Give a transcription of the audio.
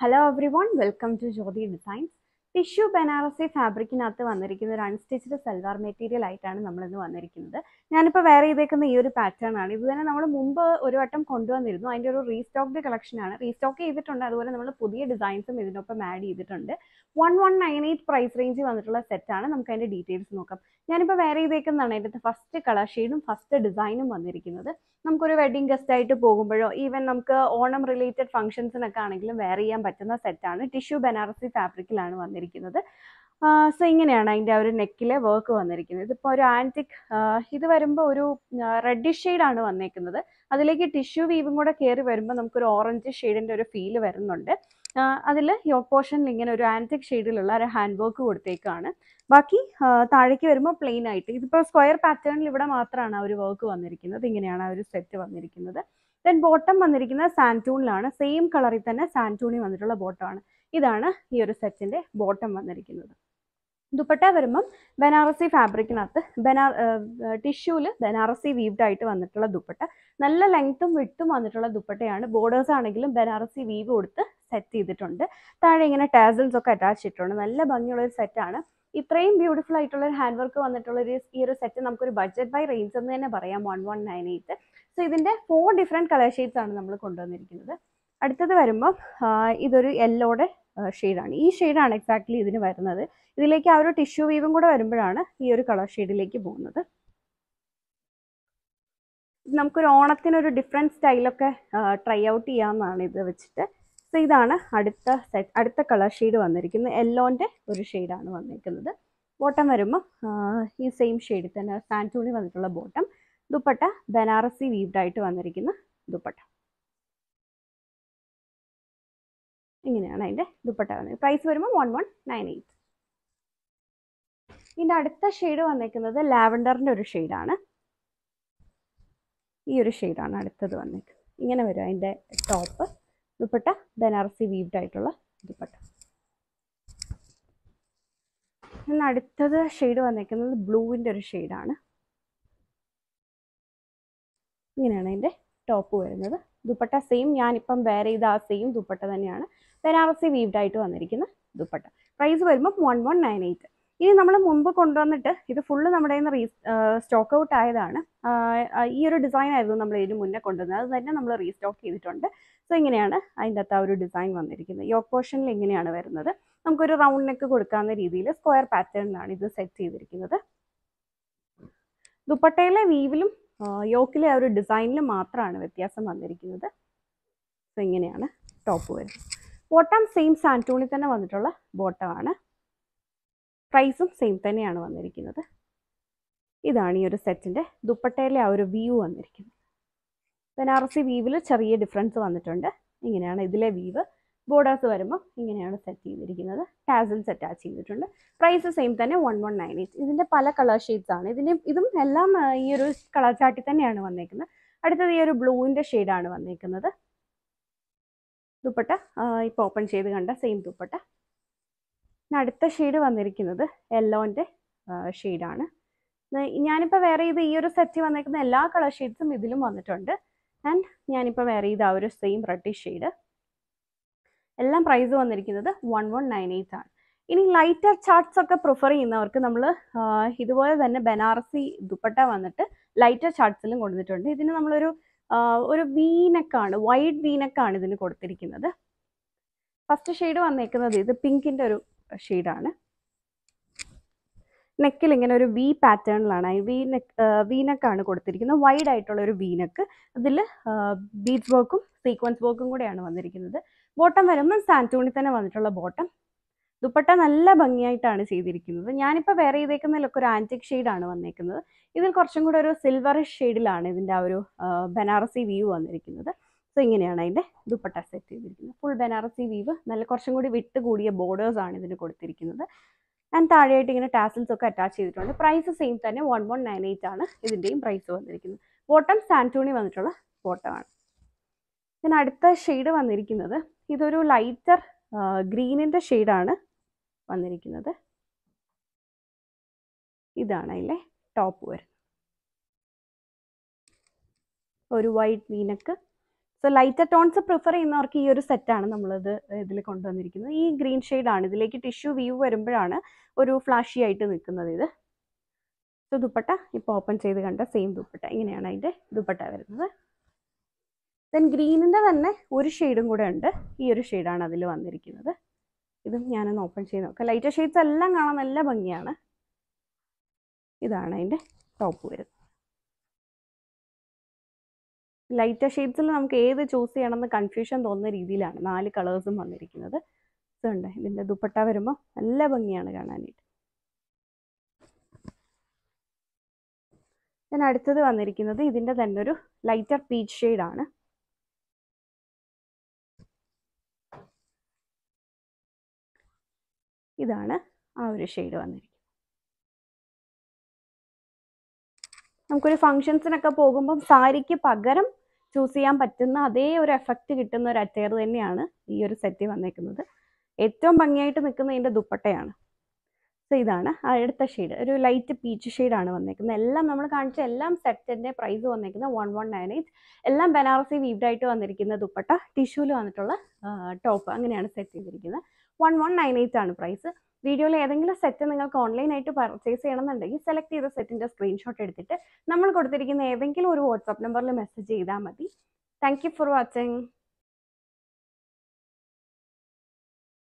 Hello everyone, welcome to Jyoti Designs. Tissue Banarasi ഫാബ്രിക്കിനകത്ത് വന്നിരിക്കുന്ന ഒരു അൺസ്റ്റിച്ച്ഡ് സൽവാർ മെറ്റീരിയൽ ആയിട്ടാണ് നമ്മൾ ഇന്ന് വന്നിരിക്കുന്നത് ഞാനിപ്പോൾ വേറെ ചെയ്തേക്കുന്ന ഈ ഒരു പാറ്റേൺ ആണ് ഇത് തന്നെ നമ്മൾ മുമ്പ് ഒരു വട്ടം കൊണ്ടുവന്നിരുന്നു അതിൻ്റെ ഒരു റീസ്റ്റോക്ഡ് കളക്ഷനാണ് റീസ്റ്റോക്ക് ചെയ്തിട്ടുണ്ട് അതുപോലെ നമ്മൾ പുതിയ ഡിസൈൻസും ഇതിനൊപ്പം ആഡ് ചെയ്തിട്ടുണ്ട് one one nine eight price range വന്നിട്ടുള്ള സെറ്റാണ് നമുക്ക് അതിൻ്റെ ഡീറ്റെയിൽസ് നോക്കാം ഞാനിപ്പോൾ വേറെ ചെയ്തേക്കുന്നതാണ് അതിൻ്റെ ഫസ്റ്റ് കളർ ഷെയ്ഡും ഫസ്റ്റ് ഡിസൈനും വന്നിരിക്കുന്നത് നമുക്കൊരു വെഡിങ് ഗസ്റ്റ് ആയിട്ട് പോകുമ്പോഴോ ഈവൻ നമുക്ക് ഓണം റിലേറ്റഡ് ഫംഗ്ഷൻസിനൊക്കെ ആണെങ്കിലും വെയർ ചെയ്യാൻ പറ്റുന്ന സെറ്റാണ് ടിഷ്യൂ ബനാറസി ഫാബ്രിക്കിലാണ് വന്നിരിക്കുന്നത് വന്നിരിക്കുന്നത് സോ ഇങ്ങനെയാണ് അതിൻ്റെ ആ ഒരു നെക്കിലെ വർക്ക് വന്നിരിക്കുന്നത് ഇതിപ്പോൾ ഒരു ആൻറ്റിക് ഇത് വരുമ്പോൾ ഒരു റെഡിഷ് ഷെയ്ഡാണ് വന്നേക്കുന്നത് അതിലേക്ക് ടിഷ്യൂ വീവും കൂടെ കയറി വരുമ്പോൾ നമുക്കൊരു ഓറഞ്ച് ഷെയ്ഡിൻ്റെ ഒരു ഫീല് വരുന്നുണ്ട് അതിൽ യോ പോർഷനിൽ ഇങ്ങനെ ഒരു ആൻറ്റിക് ഷെയ്ഡിലുള്ള ഒരു ഹാൻഡ് വർക്ക് കൊടുത്തേക്കാണ് ബാക്കി താഴേക്ക് വരുമ്പോൾ പ്ലെയിൻ ആയിട്ട് ഇതിപ്പോൾ സ്ക്വയർ പാറ്റേണിൽ ഇവിടെ മാത്രമാണ് ആ ഒരു വർക്ക് വന്നിരിക്കുന്നത് ഇങ്ങനെയാണ് ആ ഒരു സെറ്റ് വന്നിരിക്കുന്നത് ദെൻ ബോട്ടം വന്നിരിക്കുന്നത് സാൻറ്റൂണിലാണ് സെയിം കളറിൽ തന്നെ സാൻറ്റൂണി വന്നിട്ടുള്ള ബോട്ടമാണ് ഇതാണ് ഈ ഒരു സെറ്റിൻ്റെ ബോട്ടം വന്നിരിക്കുന്നത് ദുപ്പട്ട വരുമ്പം ബനാറസി ഫാബ്രിക്കിനകത്ത് ബനാ ടിഷ്യൂവിൽ ബനാറസി വീവ്ഡ് ആയിട്ട് വന്നിട്ടുള്ള ദുപ്പട്ട നല്ല ലെങ്ത്തും വിട്ടും വന്നിട്ടുള്ള ദുപ്പട്ടയാണ് ബോർഡേഴ്സ് ആണെങ്കിലും ബനാറസി വീവ് കൊടുത്ത് സെറ്റ് ചെയ്തിട്ടുണ്ട് താഴെ ഇങ്ങനെ ടാസൽസ് ഒക്കെ അറ്റാച്ച് ചെയ്തിട്ടുണ്ട് നല്ല ഭംഗിയുള്ള ഒരു സെറ്റാണ് ഇത്രയും ബ്യൂട്ടിഫുൾ ആയിട്ടുള്ള ഒരു ഹാൻഡ് വർക്ക് വന്നിട്ടുള്ള ഒരു ഈ ഒരു സെറ്റ് നമുക്കൊരു ബഡ്ജറ്റ് ബൈ റേഞ്ച് എന്ന് തന്നെ പറയാം one one nine eight so ഇതിൻ്റെ ഫോർ ഡിഫറെൻറ്റ് കളർ ഷെയ്ഡ്സ് ആണ് നമ്മൾ കൊണ്ടുവന്നിരിക്കുന്നത് അടുത്തത് വരുമ്പോൾ ഇതൊരു യെല്ലോടെ ഷെയ്ഡാണ് ഈ ഷെയ്ഡാണ് എക്സാക്ട്ലി ഇതിന് വരുന്നത് ഇതിലേക്ക് ആ ഒരു ടിഷ്യൂ വീവും കൂടെ വരുമ്പോഴാണ് ഈ ഒരു കളർ ഷെയ്ഡിലേക്ക് പോകുന്നത് നമുക്കൊരു ഓണത്തിനൊരു ഡിഫറെൻറ്റ് സ്റ്റൈലൊക്കെ ട്രൈ ഔട്ട് ചെയ്യാമെന്നാണ് ഇത് വെച്ചിട്ട് സോ ഇതാണ് അടുത്ത സെറ്റ് അടുത്ത കളർ ഷെയ്ഡ് വന്നിരിക്കുന്നത് യെല്ലോൻ്റെ ഒരു ഷെയ്ഡാണ് വന്നിരിക്കുന്നത് ബോട്ടം വരുമ്പോൾ ഈ സെയിം ഷെയ്ഡിൽ തന്നെ സാൻറ്റൂണി വന്നിട്ടുള്ള ബോട്ടം ദുപ്പട്ട ബനാറസി വീവ്ഡായിട്ട് വന്നിരിക്കുന്ന ദുപ്പട്ട ഇങ്ങനെയാണ് അതിൻ്റെ ദുപ്പട്ട വന്നത് പ്രൈസ് വരുമ്പോൾ വൺ വൺ നയൻ എയ്റ്റ് ഇതിൻ്റെ അടുത്ത ഷെയ്ഡ് വന്നിരിക്കുന്നത് ലാവൻഡറിൻ്റെ ഒരു ഷെയ്ഡാണ് ഈ ഒരു ഷെയ്ഡാണ് അടുത്തത് വന്നിരിക്കുന്നത് ഇങ്ങനെ വരും അതിൻ്റെ ടോപ്പ് ദുപ്പട്ട ബനാറസി വീവ്ഡ് ആയിട്ടുള്ള ദുപ്പട്ട അടുത്തത് ഷെയ്ഡ് വന്നിരിക്കുന്നത് ബ്ലൂവിൻ്റെ ഒരു ഷെയ്ഡാണ് ഇങ്ങനെയാണ് അതിൻ്റെ ടോപ്പ് വരുന്നത് ദുപ്പട്ട സെയിം ഞാനിപ്പം വെയർ ചെയ്ത ആ സെയിം ദുപ്പട്ട തന്നെയാണ് ബനാറസി വീവ്ഡ് ആയിട്ട് വന്നിരിക്കുന്ന ദുപ്പട്ട പ്രൈസ് വരുമ്പോൾ വൺ വൺ നയൻ എയ്റ്റ് ഇനി നമ്മൾ മുൻപ് കൊണ്ടുവന്നിട്ട് ഇത് ഫുള്ള് നമ്മുടെ നിന്ന് സ്റ്റോക്ക് ഔട്ട് ആയതാണ് ഈ ഒരു ഡിസൈൻ ആയിരുന്നു നമ്മൾ ഇതിന് മുന്നേ കൊണ്ടുവന്നത് അത് തന്നെ നമ്മൾ റീസ്റ്റോക്ക് ചെയ്തിട്ടുണ്ട് സോ ഇങ്ങനെയാണ് അതിൻ്റെ അകത്ത് ആ ഒരു ഡിസൈൻ വന്നിരിക്കുന്നത് യോക്ക് പോർഷനിൽ ഇങ്ങനെയാണ് വരുന്നത് നമുക്കൊരു റൗണ്ട് നെക്ക് കൊടുക്കാവുന്ന രീതിയിൽ സ്ക്വയർ പാറ്റേണിലാണ് ഇത് സെറ്റ് ചെയ്തിരിക്കുന്നത് ദുപ്പട്ടയിലെ വീവിലും യോക്കിലെ ആ ഒരു ഡിസൈനിലും മാത്രമാണ് വ്യത്യാസം വന്നിരിക്കുന്നത് സോ ഇങ്ങനെയാണ് ടോപ്പ് വരുന്നത് ബോട്ടം സെയിം സാൻറ്റൂണിൽ തന്നെ വന്നിട്ടുള്ള ബോട്ടമാണ് പ്രൈസും സെയിം തന്നെയാണ് വന്നിരിക്കുന്നത് ഇതാണ് ഈ ഒരു സെറ്റിൻ്റെ ദുപ്പട്ടയിലെ ആ ഒരു വ്യൂ വന്നിരിക്കുന്നത് ബനാറസി വീവിൽ ചെറിയ ഡിഫറൻസ് വന്നിട്ടുണ്ട് ഇങ്ങനെയാണ് ഇതിലെ വീവ് ബോർഡേഴ്സ് വരുമ്പോൾ ഇങ്ങനെയാണ് സെറ്റ് ചെയ്തിരിക്കുന്നത് ടാസൽസ് അറ്റാച്ച് ചെയ്തിട്ടുണ്ട് പ്രൈസ് സെയിം തന്നെ വൺ വൺ നയൻ എയ്റ്റ് ഇതിൻ്റെ പല കളർ ഷെയ്ഡ്സ് ആണ് ഇതിൻ്റെ ഇതും എല്ലാം ഈ ഒരു കളർ ചാട്ടി തന്നെയാണ് വന്നേക്കുന്നത് അടുത്തത് ഈ ഒരു ബ്ലൂവിൻ്റെ ഷെയ്ഡാണ് വന്നേക്കുന്നത് ദുപ്പട്ട ഇപ്പോൾ ഓപ്പൺ ചെയ്ത് കണ്ട സെയിം ദുപ്പട്ട അടുത്ത ഷെയ്ഡ് വന്നിരിക്കുന്നത് യെല്ലോൻ്റെ ഷെയ്ഡാണ് ഞാനിപ്പോൾ വേറെ ഇത് ഈ ഒരു സെറ്റ് വന്നിരിക്കുന്ന എല്ലാ കളർ ഷെയ്ഡ്സും ഇതിലും വന്നിട്ടുണ്ട് ആൻഡ് ഞാനിപ്പോൾ വേറെ ഇത് ആ ഒരു സെയിം റെഡ് ഷെയ്ഡ് എല്ലാം പ്രൈസ് വന്നിരിക്കുന്നത് വൺ വൺ നയൻ എയ്റ്റ് ആണ് ഇനി ലൈറ്റർ ചാർട്ട്സ് ഒക്കെ പ്രിഫർ ചെയ്യുന്നവർക്ക് നമ്മൾ ഇതുപോലെ തന്നെ ബനാറസി ദുപ്പട്ട വന്നിട്ട് ലൈറ്റർ ചാർട്ട്സിലും കൊടുത്തിട്ടുണ്ട് ഇതിന് നമ്മളൊരു ഒരു വീനക്കാണ് വൈഡ് വീനക്കാണ് ഇതിന് കൊടുത്തിരിക്കുന്നത് ഫസ്റ്റ് ഷെയ്ഡ് വന്നേക്കുന്നത് ഇത് പിങ്കിൻ്റെ ഒരു ഷെയ്ഡാണ് നെക്കിൽ ഇങ്ങനെ ഒരു വി പാറ്റേണിലാണ് വി നെക്ക് വി നെക്കാണ് കൊടുത്തിരിക്കുന്നത് വൈഡ് ആയിട്ടുള്ള ഒരു വി നെക്ക് ഇതിൽ ബീച്ച് വർക്കും സീക്വൻസ് വർക്കും കൂടെയാണ് വന്നിരിക്കുന്നത് ബോട്ടം വരുമ്പം സാൻറ്റൂണിൽ തന്നെ വന്നിട്ടുള്ള ബോട്ടം ദുപ്പട്ട നല്ല ഭംഗിയായിട്ടാണ് ചെയ്തിരിക്കുന്നത് ഞാനിപ്പോൾ വേറെ ചെയ്തേക്കുന്നതിലൊക്കെ ഒരു ആൻറ്റിക് ഷെയ്ഡാണ് വന്നേക്കുന്നത് ഇതിൽ കുറച്ചും കൂടെ ഒരു സിൽവറിഷ് ഷെയ്ഡിലാണ് ഇതിൻ്റെ ആ ഒരു ബനാറസി വ്യൂ വന്നിരിക്കുന്നത് സോ ഇങ്ങനെയാണ് അതിൻ്റെ dupatta set full Banarasi weave നല്ല കുറച്ചും കൂടി വിട്ട് കൂടിയ ബോർഡേഴ്സ് ആണ് ഇതിന് കൊടുത്തിരിക്കുന്നത് ആൻഡ് താഴെയായിട്ട് ഇങ്ങനെ ടാസൽസ് ഒക്കെ അറ്റാച്ച് ചെയ്തിട്ടുണ്ട് പ്രൈസ് സെയിം തന്നെ വൺ വൺ നയൻ എയ്റ്റ് ആണ് ഇതിൻ്റെയും പ്രൈസ് വന്നിരിക്കുന്നത് ബോട്ടം സാൻറ്റൂണി വന്നിട്ടുള്ള ആണ് ഞാൻ അടുത്ത ഷെയ്ഡ് വന്നിരിക്കുന്നത് ഇതൊരു ലൈറ്റർ ഗ്രീനിൻ്റെ ഷെയ്ഡാണ് വന്നിരിക്കുന്നത് ഇതാണ് അതിലെ ടോപ്പ് വരുന്നത് ഒരു white V neck so lighter tones prefer ചെയ്യുന്നവർക്ക് ഈ ഒരു സെറ്റാണ് നമ്മളത് ഇതിൽ കൊണ്ടുവന്നിരിക്കുന്നത് ഈ ഗ്രീൻ ഷെയ്ഡാണ് ഇതിലേക്ക് ടിഷ്യൂ വ്യൂ വരുമ്പോഴാണ് ഒരു ഫ്ലാഷി ആയിട്ട് നിൽക്കുന്നത് ഇത് സോ ദുപ്പട്ട ഇപ്പോൾ ഓപ്പൺ ചെയ്ത് കണ്ട സെയിം ദുപ്പട്ട ഇങ്ങനെയാണ് അതിൻ്റെ ദുപ്പട്ട വരുന്നത് ദെൻ ഗ്രീനിൻ്റെ തന്നെ ഒരു ഷെയ്ഡും കൂടെ ഉണ്ട് ഈ ഒരു ഷെയ്ഡാണ് അതിൽ വന്നിരിക്കുന്നത് ഇതും ഞാനൊന്ന് ഓപ്പൺ ചെയ്ത് നോക്കാം ലൈറ്റർ ഷെയ്ഡ്സ് എല്ലാം കാണാൻ നല്ല ഭംഗിയാണ് ഇതാണ് അതിൻ്റെ ടോപ്പ് വരുന്നത് ലൈറ്റർ ഷെയ്ഡ്സിൽ നമുക്ക് ഏത് ചൂസ് ചെയ്യണമെന്ന് കൺഫ്യൂഷൻ തോന്നുന്ന രീതിയിലാണ് നാല് കളേഴ്സും വന്നിരിക്കുന്നത് ഇതുണ്ട് ഇതിൻ്റെ ദുപ്പട്ട വരുമ്പോൾ നല്ല ഭംഗിയാണ് കാണാനായിട്ട് ഞാൻ അടുത്തത് വന്നിരിക്കുന്നത് ഇതിൻ്റെ തന്നെ ഒരു ലൈറ്റർ പീച്ച് ഷെയ്ഡാണ് ഇതാണ് ആ ഒരു ഷെയ്ഡ് വന്നിരിക്കുന്നത് നമുക്കൊരു ഫങ്ഷൻസിനൊക്കെ പോകുമ്പം സാരിക്ക് പകരം ചൂസ് ചെയ്യാൻ പറ്റുന്ന അതേ ഒരു എഫക്റ്റ് കിട്ടുന്ന ഒരു അറ്റയർ തന്നെയാണ് ഈ ഒരു സെറ്റ് വന്നേക്കുന്നത് ഏറ്റവും ഭംഗിയായിട്ട് നിൽക്കുന്ന ഇതിൻ്റെ ദുപ്പട്ടയാണ് സോ ഇതാണ് അടുത്ത ഷെയ്ഡ് ഒരു ലൈറ്റ് പീച്ച് ഷെയ്ഡാണ് വന്നേക്കുന്നത് എല്ലാം നമ്മൾ കാണിച്ച എല്ലാം സെറ്റിൻ്റെ പ്രൈസ് വന്നേക്കുന്നത് വൺ വൺ നയൻ എയ്റ്റ് എല്ലാം ബനാറസി വീവ്ഡായിട്ട് വന്നിരിക്കുന്ന ദുപ്പട്ട ടിഷ്യൂല് വന്നിട്ടുള്ള ടോപ്പ് അങ്ങനെയാണ് സെറ്റ് ചെയ്തിരിക്കുന്നത് വൺ വൺ നയൻ എയ്റ്റ് ആണ് പ്രൈസ് വീഡിയോയിൽ ഏതെങ്കിലും സെറ്റ് നിങ്ങൾക്ക് ഓൺലൈനായിട്ട് പർച്ചേസ് ചെയ്യണമെന്നുണ്ടെങ്കിൽ സെലക്ട് ചെയ്ത സെറ്റിൻ്റെ സ്ക്രീൻഷോട്ട് എടുത്തിട്ട് നമ്മൾ കൊടുത്തിരിക്കുന്ന ഏതെങ്കിലും ഒരു വാട്സാപ്പ് നമ്പറിൽ മെസ്സേജ് ചെയ്താൽ മതി താങ്ക് ഫോർ വാച്ചിങ്